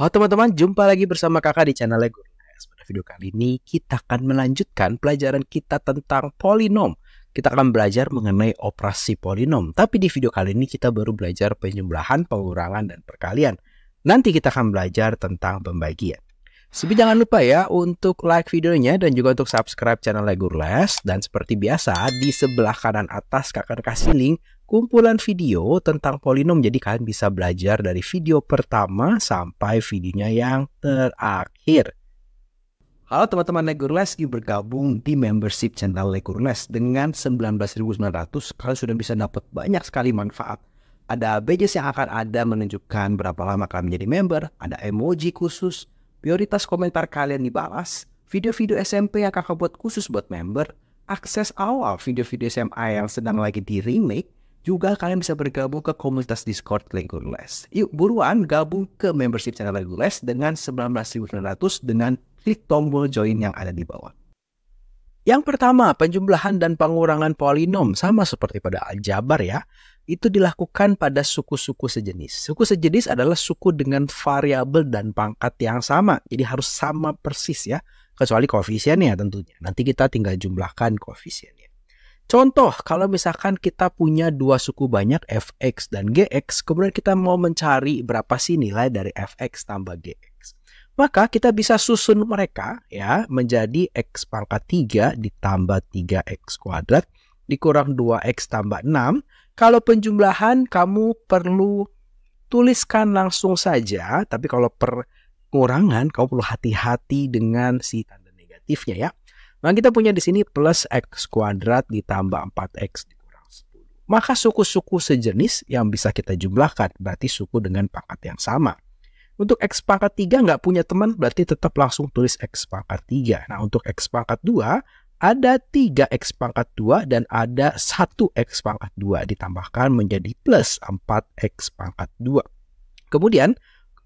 Halo teman-teman, jumpa lagi bersama kakak di channel Lego. Pada video kali ini kita akan melanjutkan pelajaran kita tentang polinom. Kita akan belajar mengenai operasi polinom. Tapi di video kali ini kita baru belajar penjumlahan, pengurangan, dan perkalian. Nanti kita akan belajar tentang pembagian. Sebi jangan lupa ya untuk like videonya dan juga untuk subscribe channel Les Dan seperti biasa di sebelah kanan atas kakak kasih link kumpulan video tentang polinom jadi kalian bisa belajar dari video pertama sampai videonya yang terakhir. Halo teman-teman Legurless, yuk bergabung di membership channel Legurless Dengan 19.900 kalian sudah bisa dapat banyak sekali manfaat. Ada badges yang akan ada menunjukkan berapa lama kalian menjadi member, ada emoji khusus, prioritas komentar kalian dibalas, video-video SMP yang kakak buat khusus buat member, akses awal video-video SMA yang sedang lagi di remake, juga kalian bisa bergabung ke komunitas Discord Legolas. Yuk buruan gabung ke membership channel Legolas dengan 19.900 dengan klik tombol join yang ada di bawah. Yang pertama, penjumlahan dan pengurangan polinom sama seperti pada aljabar ya. Itu dilakukan pada suku-suku sejenis. Suku sejenis adalah suku dengan variabel dan pangkat yang sama. Jadi harus sama persis ya. Kecuali koefisiennya tentunya. Nanti kita tinggal jumlahkan koefisien. Contoh, kalau misalkan kita punya dua suku banyak fx dan gx, kemudian kita mau mencari berapa sih nilai dari fx tambah gx. Maka kita bisa susun mereka ya menjadi x pangkat 3 ditambah 3x kuadrat dikurang 2x tambah 6. Kalau penjumlahan kamu perlu tuliskan langsung saja, tapi kalau perkurangan kamu perlu hati-hati dengan si tanda negatifnya ya. Nah kita punya di sini plus x kuadrat ditambah 4x dikurang 10. Maka suku-suku sejenis yang bisa kita jumlahkan berarti suku dengan pangkat yang sama. Untuk x pangkat 3 nggak punya teman berarti tetap langsung tulis x pangkat 3. Nah untuk x pangkat 2 ada 3x pangkat 2 dan ada 1x pangkat 2 ditambahkan menjadi plus 4x pangkat 2. Kemudian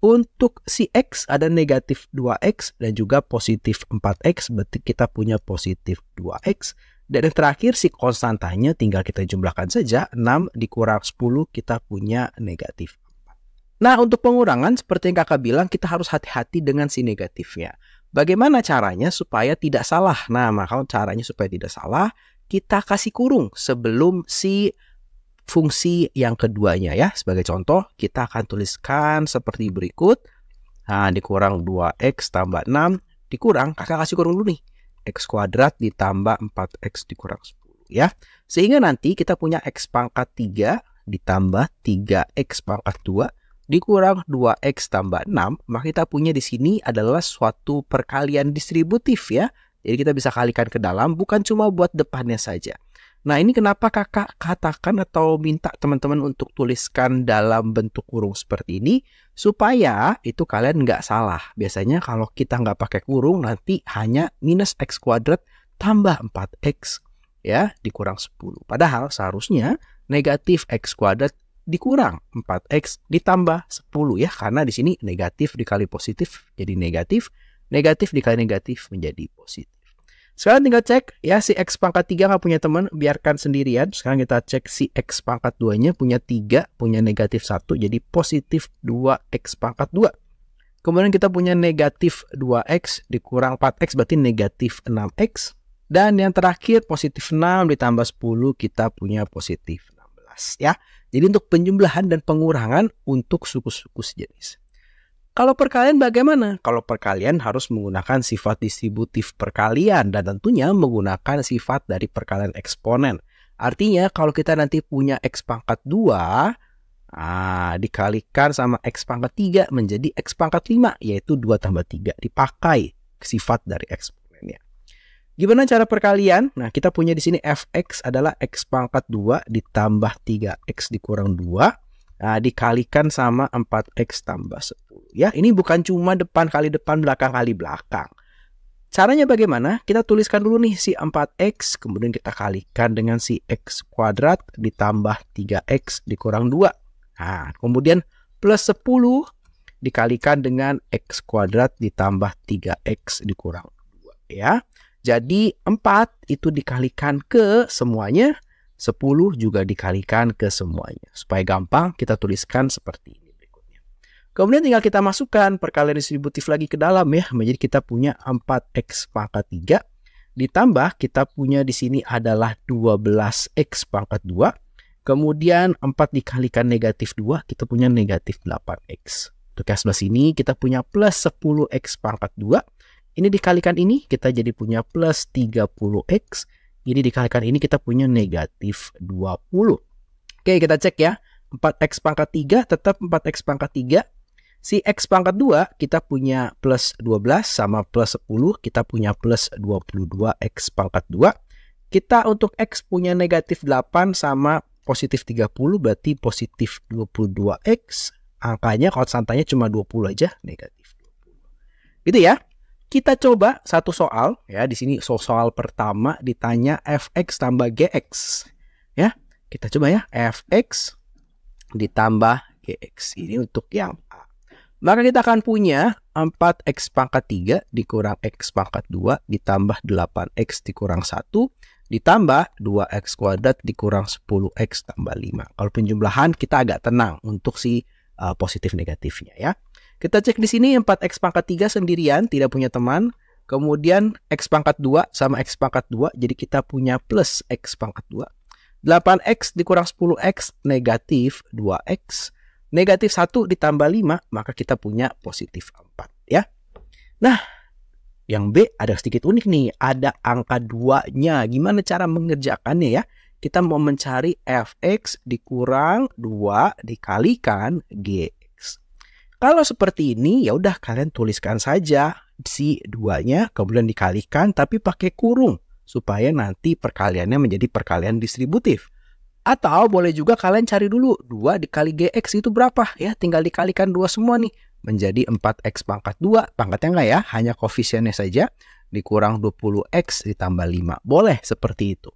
untuk si X ada negatif 2X dan juga positif 4X, berarti kita punya positif 2X. Dan yang terakhir si konstantanya tinggal kita jumlahkan saja, 6 dikurang 10 kita punya negatif 4. Nah untuk pengurangan seperti yang kakak bilang kita harus hati-hati dengan si negatifnya. Bagaimana caranya supaya tidak salah? Nah maka caranya supaya tidak salah kita kasih kurung sebelum si fungsi yang keduanya ya. Sebagai contoh, kita akan tuliskan seperti berikut. Nah, dikurang 2x tambah 6, dikurang, kakak kasih kurung dulu nih. x kuadrat ditambah 4x dikurang 10 ya. Sehingga nanti kita punya x pangkat 3 ditambah 3x pangkat 2 dikurang 2x tambah 6, maka kita punya di sini adalah suatu perkalian distributif ya. Jadi kita bisa kalikan ke dalam bukan cuma buat depannya saja. Nah ini kenapa kakak katakan atau minta teman-teman untuk tuliskan dalam bentuk kurung seperti ini supaya itu kalian nggak salah. Biasanya kalau kita nggak pakai kurung nanti hanya minus x kuadrat tambah 4x ya dikurang 10. Padahal seharusnya negatif x kuadrat dikurang 4x ditambah 10 ya karena di sini negatif dikali positif jadi negatif, negatif dikali negatif menjadi positif. Sekarang tinggal cek ya si X pangkat 3 nggak punya teman, biarkan sendirian. Sekarang kita cek si X pangkat 2-nya punya 3, punya negatif 1, jadi positif 2X pangkat 2. Kemudian kita punya negatif 2X dikurang 4X berarti negatif 6X. Dan yang terakhir positif 6 ditambah 10 kita punya positif 16 ya. Jadi untuk penjumlahan dan pengurangan untuk suku-suku sejenis. -suku kalau perkalian bagaimana? Kalau perkalian harus menggunakan sifat distributif perkalian dan tentunya menggunakan sifat dari perkalian eksponen. Artinya kalau kita nanti punya x pangkat 2, ah, dikalikan sama x pangkat 3 menjadi x pangkat 5 yaitu 2 tambah 3 dipakai sifat dari eksponennya. Gimana cara perkalian? Nah kita punya di sini fx adalah x pangkat 2 ditambah 3x dikurang 2 Nah, dikalikan sama 4X tambah 10. Ya, ini bukan cuma depan kali depan, belakang kali belakang. Caranya bagaimana? Kita tuliskan dulu nih si 4X, kemudian kita kalikan dengan si X kuadrat ditambah 3X dikurang 2. Nah, kemudian plus 10 dikalikan dengan X kuadrat ditambah 3X dikurang 2. Ya, jadi 4 itu dikalikan ke semuanya 10 juga dikalikan ke semuanya. Supaya gampang, kita tuliskan seperti ini berikutnya. Kemudian tinggal kita masukkan perkalian distributif lagi ke dalam ya. Menjadi kita punya 4x pangkat 3. Ditambah kita punya di sini adalah 12x pangkat 2. Kemudian 4 dikalikan negatif 2, kita punya negatif 8x. Untuk yang sebelah sini kita punya plus 10x pangkat 2. Ini dikalikan ini, kita jadi punya plus 30x jadi dikalikan ini kita punya negatif 20. Oke, kita cek ya. 4x pangkat 3 tetap 4x pangkat 3. Si x pangkat 2 kita punya plus 12 sama plus 10 kita punya plus 22x pangkat 2. Kita untuk x punya negatif 8 sama positif 30 berarti positif 22x. Angkanya kalau santanya cuma 20 aja negatif 20. Gitu ya. Kita coba satu soal ya di sini so soal pertama ditanya fx tambah gx ya. Kita coba ya fx ditambah gx ini untuk yang A. Maka kita akan punya 4x pangkat 3 dikurang x pangkat 2 ditambah 8x dikurang 1 ditambah 2x kuadrat dikurang 10x tambah 5. Kalau penjumlahan kita agak tenang untuk si uh, positif negatifnya ya. Kita cek di sini 4x pangkat 3 sendirian, tidak punya teman. Kemudian x pangkat 2 sama x pangkat 2, jadi kita punya plus x pangkat 2. 8x dikurang 10x negatif 2x. Negatif 1 ditambah 5, maka kita punya positif 4 ya. Nah, yang B ada sedikit unik nih, ada angka 2-nya. Gimana cara mengerjakannya ya? Kita mau mencari fx dikurang 2 dikalikan g. Kalau seperti ini ya udah kalian tuliskan saja si duanya kemudian dikalikan tapi pakai kurung supaya nanti perkaliannya menjadi perkalian distributif. Atau boleh juga kalian cari dulu 2 dikali GX itu berapa ya tinggal dikalikan dua semua nih menjadi 4X pangkat 2 pangkatnya enggak ya hanya koefisiennya saja dikurang 20X ditambah 5 boleh seperti itu.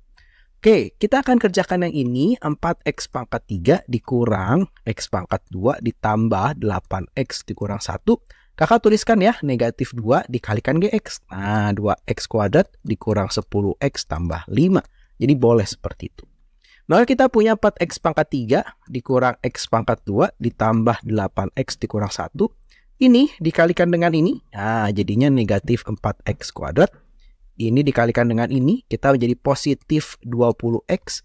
Oke, kita akan kerjakan yang ini 4x pangkat 3 dikurang x pangkat 2 ditambah 8x dikurang 1. Kakak tuliskan ya, negatif 2 dikalikan GX. Nah, 2x kuadrat dikurang 10x tambah 5. Jadi boleh seperti itu. Maka kita punya 4x pangkat 3 dikurang x pangkat 2 ditambah 8x dikurang 1. Ini dikalikan dengan ini. Nah, jadinya negatif 4x kuadrat ini dikalikan dengan ini, kita menjadi positif 20x.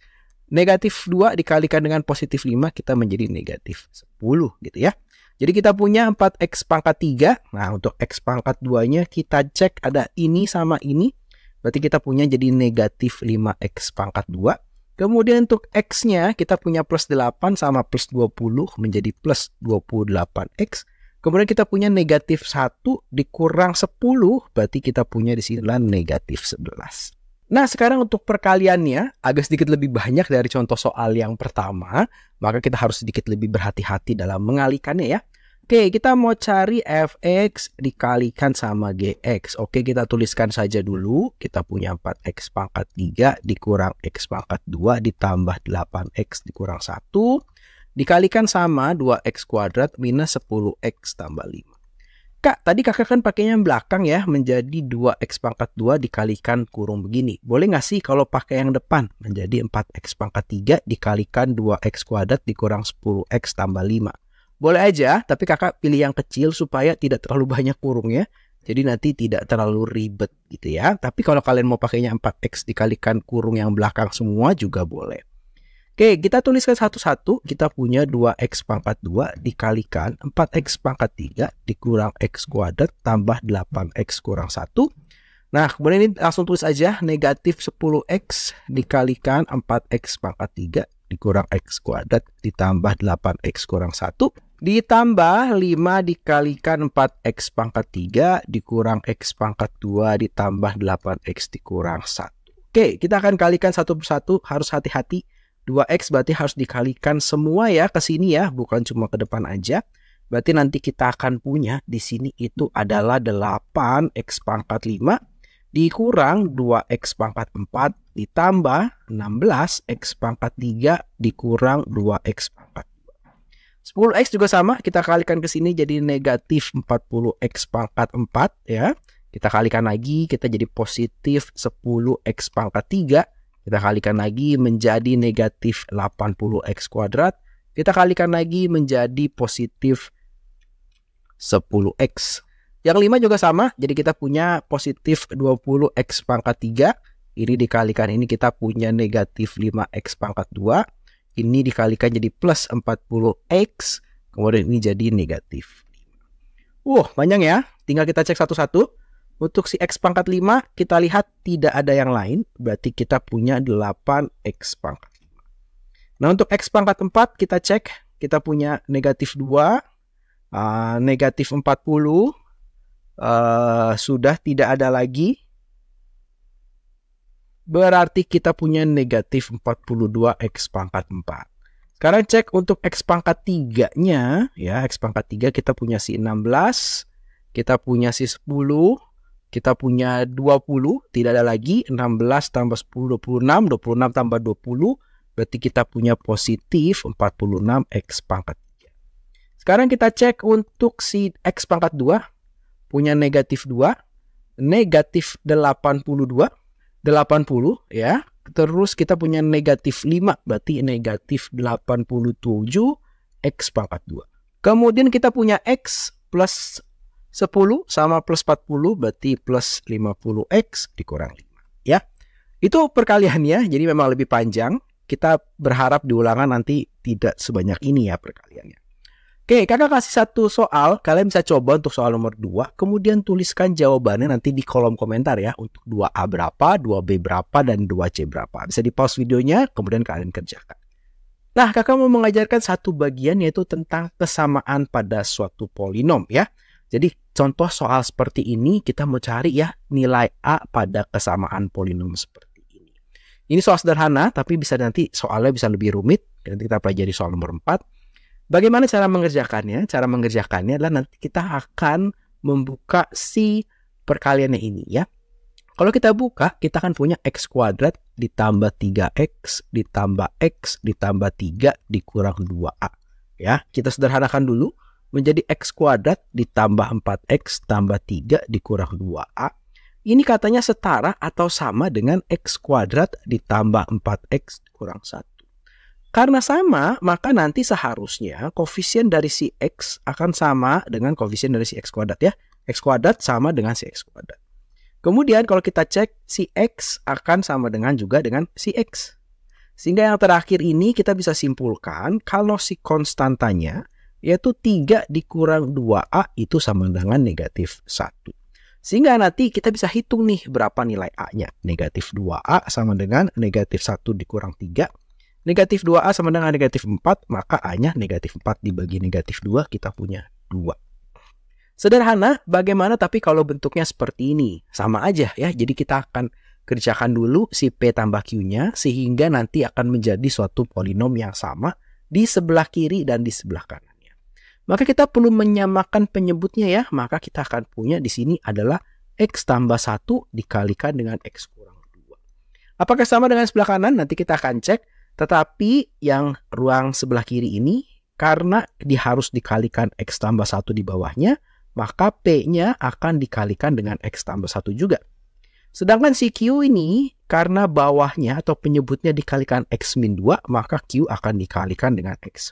Negatif 2 dikalikan dengan positif 5, kita menjadi negatif 10 gitu ya. Jadi kita punya 4x pangkat 3. Nah, untuk x pangkat 2-nya kita cek ada ini sama ini. Berarti kita punya jadi negatif 5x pangkat 2. Kemudian untuk x-nya kita punya plus 8 sama plus 20 menjadi plus 28x Kemudian kita punya negatif 1 dikurang 10, berarti kita punya di sini adalah negatif 11. Nah, sekarang untuk perkaliannya agak sedikit lebih banyak dari contoh soal yang pertama, maka kita harus sedikit lebih berhati-hati dalam mengalikannya ya. Oke, kita mau cari fx dikalikan sama gx. Oke, kita tuliskan saja dulu. Kita punya 4x pangkat 3 dikurang x pangkat 2 ditambah 8x dikurang 1 Dikalikan sama 2x kuadrat minus 10x tambah 5. Kak, tadi kakak kan pakainya yang belakang ya, menjadi 2x pangkat 2 dikalikan kurung begini. Boleh nggak sih kalau pakai yang depan? Menjadi 4x pangkat 3 dikalikan 2x kuadrat dikurang 10x tambah 5. Boleh aja, tapi kakak pilih yang kecil supaya tidak terlalu banyak kurungnya. Jadi nanti tidak terlalu ribet gitu ya. Tapi kalau kalian mau pakainya 4X dikalikan kurung yang belakang semua juga boleh. Oke, kita tuliskan satu-satu. Kita punya 2x pangkat 2 dikalikan 4x pangkat 3 dikurang x kuadrat tambah 8x kurang 1. Nah, kemudian ini langsung tulis aja negatif 10x dikalikan 4x pangkat 3 dikurang x kuadrat ditambah 8x kurang 1 ditambah 5 dikalikan 4x pangkat 3 dikurang x pangkat 2 ditambah 8x dikurang 1. Oke, kita akan kalikan satu persatu. Harus hati-hati 2X berarti harus dikalikan semua ya ke sini ya, bukan cuma ke depan aja. Berarti nanti kita akan punya di sini itu adalah 8X pangkat 5 dikurang 2X pangkat 4 ditambah 16X pangkat 3 dikurang 2X pangkat 2. 10X juga sama, kita kalikan ke sini jadi negatif 40X pangkat 4 ya. Kita kalikan lagi, kita jadi positif 10X pangkat 3 kita kalikan lagi menjadi negatif 80x kuadrat. Kita kalikan lagi menjadi positif 10x. Yang 5 juga sama, jadi kita punya positif 20x pangkat 3. Ini dikalikan ini kita punya negatif 5x pangkat 2. Ini dikalikan jadi plus 40x. Kemudian ini jadi negatif. Wah, wow, panjang ya. Tinggal kita cek satu-satu. Untuk si X pangkat 5 kita lihat tidak ada yang lain. Berarti kita punya 8X pangkat 5. Nah untuk X pangkat 4 kita cek. Kita punya negatif 2. Uh, ah, negatif 40. Uh, ah, sudah tidak ada lagi. Berarti kita punya negatif 42X pangkat 4. Sekarang cek untuk X pangkat 3-nya. Ya, X pangkat 3 kita punya si 16. Kita punya si 10 kita punya 20, tidak ada lagi. 16 tambah 10, 26. 26 tambah 20, berarti kita punya positif 46X pangkat 3. Sekarang kita cek untuk si X pangkat 2. Punya negatif 2. Negatif 82. 80 ya. Terus kita punya negatif 5. Berarti negatif 87 X pangkat 2. Kemudian kita punya X plus 10 sama plus 40 berarti plus 50x dikurang 5 ya. Itu perkaliannya jadi memang lebih panjang. Kita berharap diulangan nanti tidak sebanyak ini ya perkaliannya. Oke, kakak kasih satu soal, kalian bisa coba untuk soal nomor 2, kemudian tuliskan jawabannya nanti di kolom komentar ya, untuk 2A berapa, 2B berapa, dan 2C berapa. Bisa di pause videonya, kemudian kalian kerjakan. Nah, kakak mau mengajarkan satu bagian yaitu tentang kesamaan pada suatu polinom ya. Jadi contoh soal seperti ini kita mau cari ya nilai A pada kesamaan polinom seperti ini. Ini soal sederhana tapi bisa nanti soalnya bisa lebih rumit. Nanti kita pelajari soal nomor 4. Bagaimana cara mengerjakannya? Cara mengerjakannya adalah nanti kita akan membuka si perkaliannya ini ya. Kalau kita buka, kita akan punya x kuadrat ditambah 3x ditambah x ditambah 3 dikurang 2a. Ya, kita sederhanakan dulu menjadi X kuadrat ditambah 4X tambah 3 dikurang 2A. Ini katanya setara atau sama dengan X kuadrat ditambah 4X kurang 1. Karena sama, maka nanti seharusnya koefisien dari si X akan sama dengan koefisien dari si X kuadrat ya. X kuadrat sama dengan si X kuadrat. Kemudian kalau kita cek si X akan sama dengan juga dengan si X. Sehingga yang terakhir ini kita bisa simpulkan kalau si konstantanya yaitu 3 dikurang 2A itu sama dengan negatif 1. Sehingga nanti kita bisa hitung nih berapa nilai A-nya. Negatif 2A sama dengan negatif 1 dikurang 3. Negatif 2A sama dengan negatif 4, maka A-nya negatif 4 dibagi negatif 2, kita punya 2. Sederhana, bagaimana tapi kalau bentuknya seperti ini? Sama aja ya, jadi kita akan kerjakan dulu si P tambah Q-nya, sehingga nanti akan menjadi suatu polinom yang sama di sebelah kiri dan di sebelah kanan. Maka kita perlu menyamakan penyebutnya ya. Maka kita akan punya di sini adalah X tambah 1 dikalikan dengan X kurang 2. Apakah sama dengan sebelah kanan? Nanti kita akan cek. Tetapi yang ruang sebelah kiri ini, karena di harus dikalikan X tambah 1 di bawahnya, maka P-nya akan dikalikan dengan X tambah 1 juga. Sedangkan si Q ini, karena bawahnya atau penyebutnya dikalikan X min 2, maka Q akan dikalikan dengan X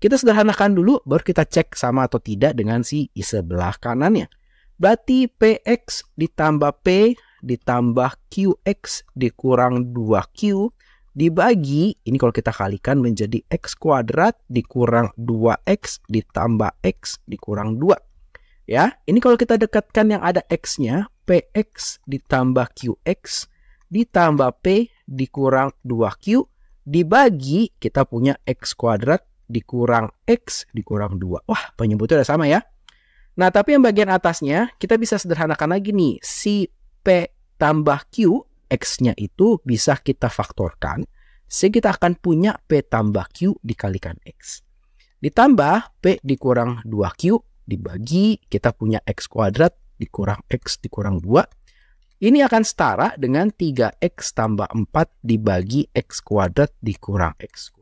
kita sederhanakan dulu, baru kita cek sama atau tidak dengan si I sebelah kanannya. Berarti PX ditambah P ditambah QX dikurang 2Q dibagi, ini kalau kita kalikan menjadi X kuadrat dikurang 2X ditambah X dikurang 2. Ya, ini kalau kita dekatkan yang ada X-nya, PX ditambah QX ditambah P dikurang 2Q dibagi kita punya X kuadrat dikurang X dikurang 2. Wah, penyebutnya udah sama ya. Nah, tapi yang bagian atasnya kita bisa sederhanakan lagi nih. Si P tambah Q, X-nya itu bisa kita faktorkan. Sehingga kita akan punya P tambah Q dikalikan X. Ditambah P dikurang 2Q dibagi kita punya X kuadrat dikurang X dikurang 2 ini akan setara dengan 3x tambah 4 dibagi x kuadrat dikurang x kuadrat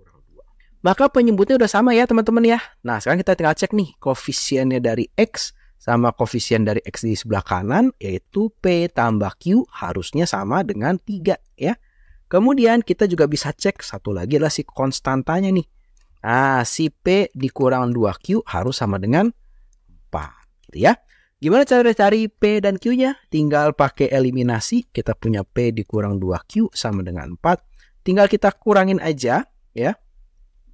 maka penyebutnya udah sama ya teman-teman ya. Nah sekarang kita tinggal cek nih koefisiennya dari X sama koefisien dari X di sebelah kanan yaitu P tambah Q harusnya sama dengan 3 ya. Kemudian kita juga bisa cek satu lagi adalah si konstantanya nih. Nah si P dikurang 2Q harus sama dengan 4 gitu ya. Gimana cara cari P dan Q-nya? Tinggal pakai eliminasi. Kita punya P dikurang 2Q sama dengan 4. Tinggal kita kurangin aja ya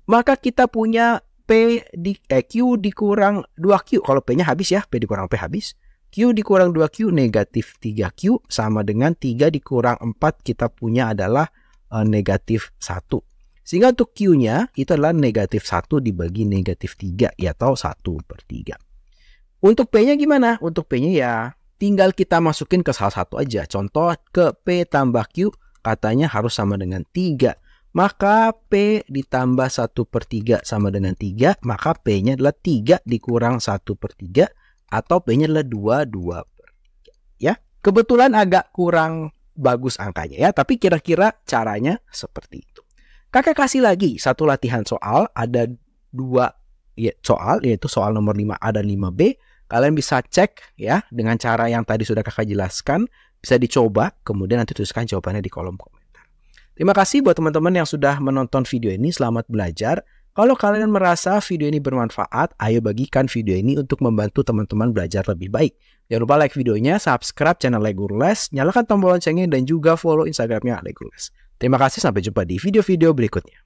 maka kita punya P di eh, Q dikurang 2Q. Kalau P-nya habis ya, P dikurang P habis. Q dikurang 2Q negatif 3Q sama dengan 3 dikurang 4 kita punya adalah eh, negatif 1. Sehingga untuk Q-nya itu adalah negatif 1 dibagi negatif 3 ya atau 1 per 3. Untuk P-nya gimana? Untuk P-nya ya tinggal kita masukin ke salah satu aja. Contoh ke P tambah Q katanya harus sama dengan 3 maka P ditambah 1 per 3 sama dengan 3, maka P-nya adalah 3 dikurang 1 per 3, atau P-nya adalah 2, 2 per 3. Ya, kebetulan agak kurang bagus angkanya ya, tapi kira-kira caranya seperti itu. Kakak kasih lagi satu latihan soal, ada dua ya, soal, yaitu soal nomor 5A dan 5B. Kalian bisa cek ya dengan cara yang tadi sudah kakak jelaskan, bisa dicoba, kemudian nanti tuliskan jawabannya di kolom komentar. Terima kasih buat teman-teman yang sudah menonton video ini. Selamat belajar. Kalau kalian merasa video ini bermanfaat, ayo bagikan video ini untuk membantu teman-teman belajar lebih baik. Jangan lupa like videonya, subscribe channel Legurless, nyalakan tombol loncengnya, dan juga follow Instagramnya Legurless. Terima kasih, sampai jumpa di video-video berikutnya.